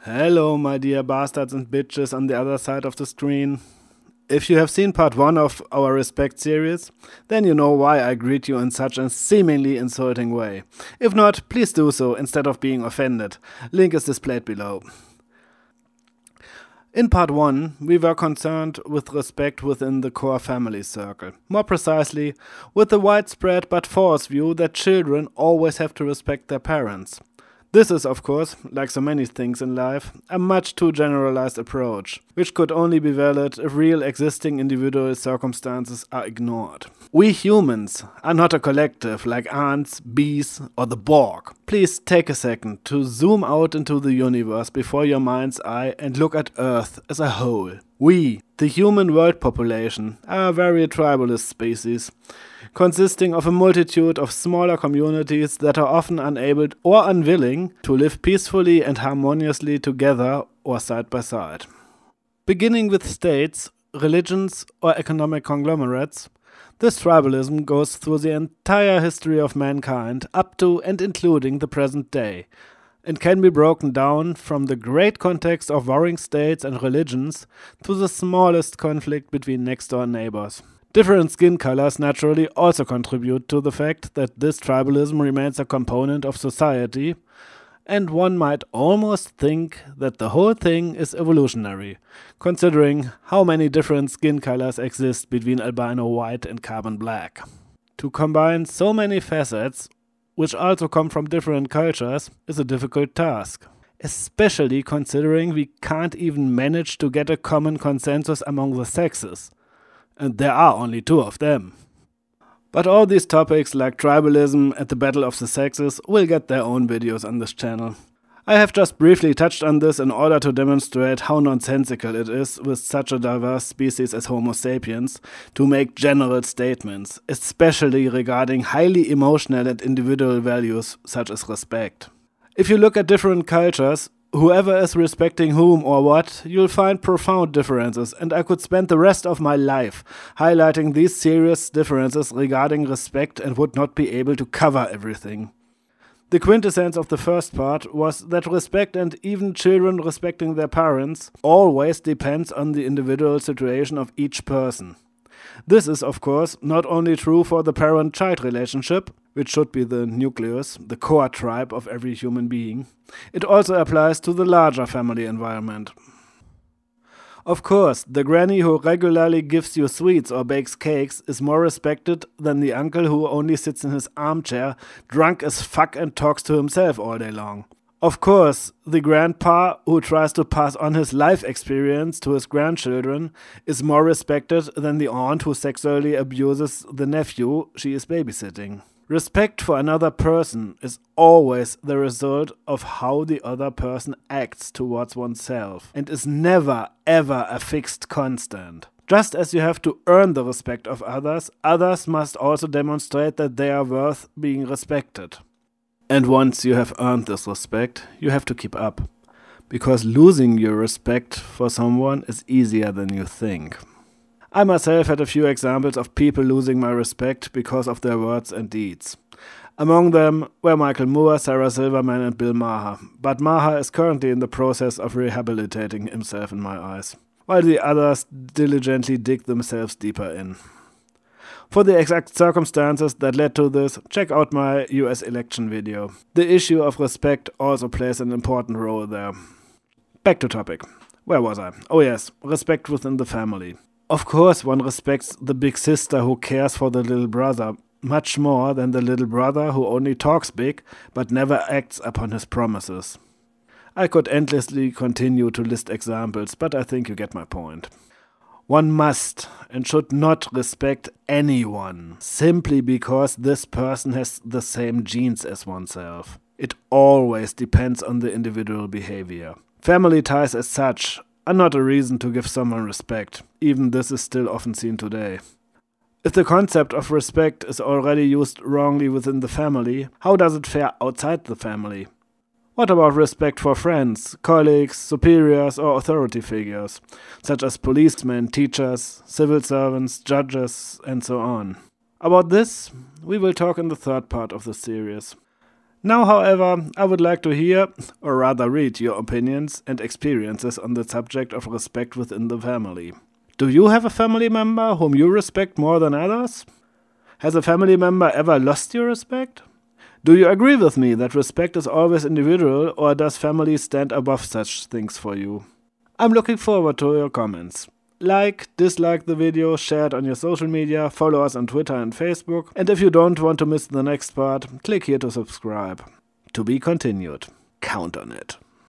Hello, my dear bastards and bitches on the other side of the screen. If you have seen part 1 of our Respect series, then you know why I greet you in such a seemingly insulting way. If not, please do so instead of being offended. Link is displayed below. In part 1, we were concerned with respect within the core family circle. More precisely, with the widespread but false view that children always have to respect their parents. This is, of course, like so many things in life, a much too generalized approach, which could only be valid if real existing individual circumstances are ignored. We humans are not a collective like ants, bees, or the Borg. Please take a second to zoom out into the universe before your mind's eye and look at Earth as a whole. We, the human world population, are a very tribalist species consisting of a multitude of smaller communities that are often unable or unwilling to live peacefully and harmoniously together or side by side. Beginning with states, religions, or economic conglomerates, this tribalism goes through the entire history of mankind up to and including the present day, and can be broken down from the great context of warring states and religions to the smallest conflict between next door neighbors. Different skin colors naturally also contribute to the fact that this tribalism remains a component of society, and one might almost think that the whole thing is evolutionary, considering how many different skin colors exist between albino white and carbon black. To combine so many facets, which also come from different cultures, is a difficult task. Especially considering we can't even manage to get a common consensus among the sexes, and there are only two of them. But all these topics like tribalism and the battle of the sexes will get their own videos on this channel. I have just briefly touched on this in order to demonstrate how nonsensical it is with such a diverse species as Homo sapiens to make general statements, especially regarding highly emotional and individual values such as respect. If you look at different cultures, whoever is respecting whom or what, you'll find profound differences, and I could spend the rest of my life highlighting these serious differences regarding respect and would not be able to cover everything. The quintessence of the first part was that respect and even children respecting their parents always depends on the individual situation of each person. This is, of course, not only true for the parent child relationship, which should be the nucleus, the core tribe of every human being, it also applies to the larger family environment. Of course, the granny who regularly gives you sweets or bakes cakes is more respected than the uncle who only sits in his armchair, drunk as fuck, and talks to himself all day long. Of course, the grandpa who tries to pass on his life experience to his grandchildren is more respected than the aunt who sexually abuses the nephew she is babysitting. Respect for another person is always the result of how the other person acts towards oneself and is never ever a fixed constant. Just as you have to earn the respect of others, others must also demonstrate that they are worth being respected. And once you have earned this respect, you have to keep up. Because losing your respect for someone is easier than you think. I myself had a few examples of people losing my respect because of their words and deeds. Among them were Michael Moore, Sarah Silverman, and Bill Maher, but Maher is currently in the process of rehabilitating himself in my eyes, while the others diligently dig themselves deeper in. For the exact circumstances that led to this, check out my US election video. The issue of respect also plays an important role there. Back to topic. Where was I? Oh yes, respect within the family. Of course, one respects the big sister who cares for the little brother much more than the little brother who only talks big but never acts upon his promises. I could endlessly continue to list examples, but I think you get my point. One must and should not respect anyone simply because this person has the same genes as oneself. It always depends on the individual behavior. Family ties, as such, are not a reason to give someone respect. Even this is still often seen today. If the concept of respect is already used wrongly within the family, how does it fare outside the family? What about respect for friends, colleagues, superiors, or authority figures, such as policemen, teachers, civil servants, judges, and so on? About this, we will talk in the third part of the series. Now, however, I would like to hear, or rather read, your opinions and experiences on the subject of respect within the family. Do you have a family member whom you respect more than others? Has a family member ever lost your respect? Do you agree with me that respect is always individual, or does family stand above such things for you? I'm looking forward to your comments. Like, dislike the video, share it on your social media, follow us on Twitter and Facebook, and if you don't want to miss the next part, click here to subscribe. To be continued. Count on it.